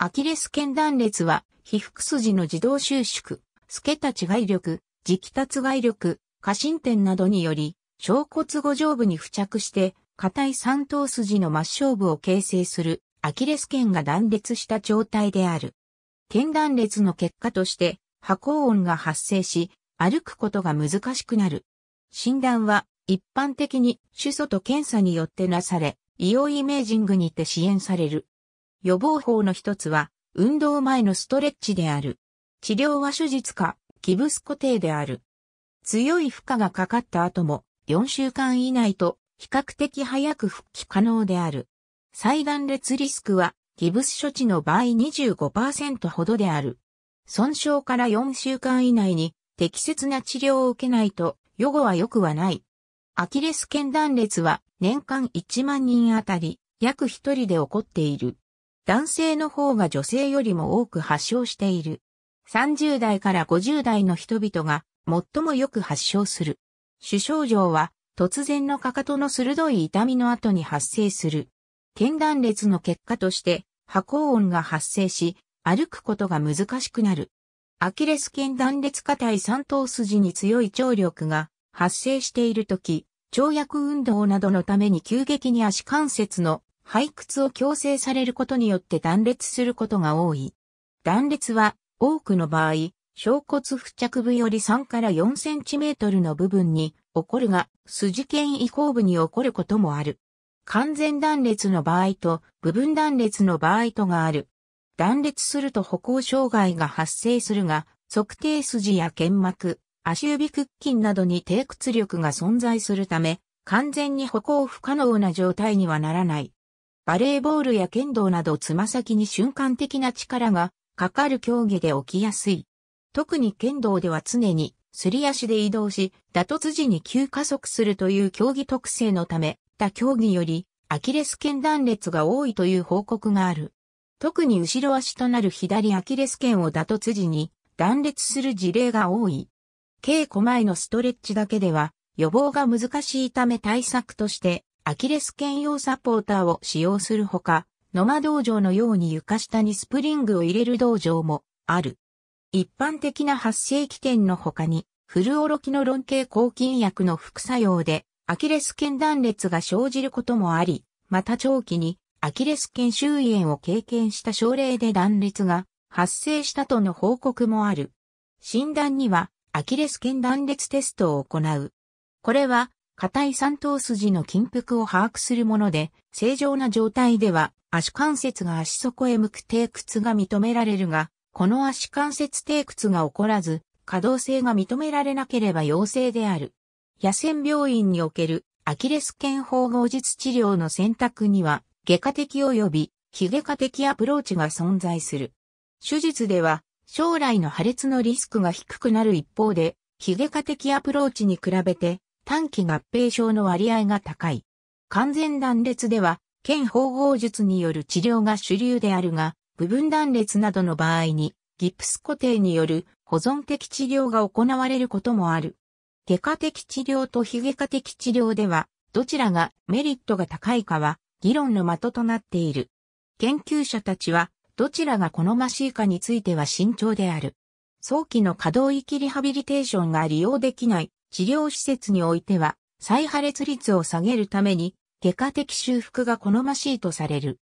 アキレス腱断裂は、皮膚筋の自動収縮、透けた外力、磁気達外力、過伸点などにより、小骨五上部に付着して、硬い三頭筋の末梢部を形成する、アキレス腱が断裂した状態である。腱断裂の結果として、波高音が発生し、歩くことが難しくなる。診断は、一般的に、手相と検査によってなされ、医療イメージングにて支援される。予防法の一つは、運動前のストレッチである。治療は手術か、ギブス固定である。強い負荷がかかった後も、4週間以内と、比較的早く復帰可能である。再断裂リスクは、ギブス処置の場合25%ほどである。損傷から4週間以内に適切な治療を受けないと予後は良くはない。アキレス腱断裂は年間1万人あたり約1人で起こっている。男性の方が女性よりも多く発症している。30代から50代の人々が最もよく発症する。主症状は突然のかかとの鋭い痛みの後に発生する。腱断裂の結果として破高音が発生し、歩くことが難しくなる。アキレス腱断裂下体三頭筋に強い張力が発生しているとき、跳躍運動などのために急激に足関節の背屈を強制されることによって断裂することが多い。断裂は多くの場合、小骨付着部より3から4センチメートルの部分に起こるが、筋腱移行部に起こることもある。完全断裂の場合と部分断裂の場合とがある。断裂すると歩行障害が発生するが、測定筋や腱膜、足指屈筋などに低屈力が存在するため、完全に歩行不可能な状態にはならない。バレーボールや剣道などつま先に瞬間的な力がかかる競技で起きやすい。特に剣道では常にすり足で移動し、打突時に急加速するという競技特性のため、他競技よりアキレス腱断裂が多いという報告がある。特に後ろ足となる左アキレス腱を打突時に断裂する事例が多い。稽古前のストレッチだけでは予防が難しいため対策としてアキレス腱用サポーターを使用するほか、野間道場のように床下にスプリングを入れる道場もある。一般的な発生起点の他に、フルオロキノロン系抗菌薬の副作用で、アキレス腱断裂が生じることもあり、また長期にアキレス腱周囲炎を経験した症例で断裂が発生したとの報告もある。診断にはアキレス腱断裂テストを行う。これは硬い三頭筋の筋腹を把握するもので、正常な状態では足関節が足底へ向く低屈が認められるが、この足関節低屈が起こらず、可動性が認められなければ陽性である。野戦病院におけるアキレス腱縫合術治療の選択には、外科的及び非外科的アプローチが存在する。手術では、将来の破裂のリスクが低くなる一方で、非外科的アプローチに比べて、短期合併症の割合が高い。完全断裂では、腱縫合術による治療が主流であるが、部分断裂などの場合に、ギプス固定による保存的治療が行われることもある。外科的治療と非外科的治療では、どちらがメリットが高いかは、議論の的となっている。研究者たちは、どちらが好ましいかについては慎重である。早期の可動域リハビリテーションが利用できない治療施設においては、再破裂率を下げるために、外科的修復が好ましいとされる。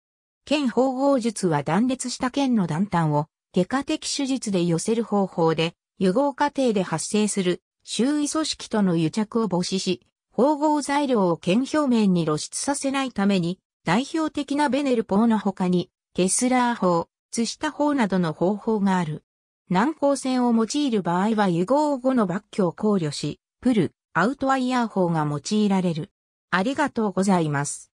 腱縫合術は断裂した腱の断端を、外科的手術で寄せる方法で、融合過程で発生する周囲組織との癒着を防止し、縫合材料を腱表面に露出させないために、代表的なベネル法の他に、ケスラー法、ツシタ法などの方法がある。軟膏線を用いる場合は融合後の抜去を考慮し、プル、アウトワイヤー法が用いられる。ありがとうございます。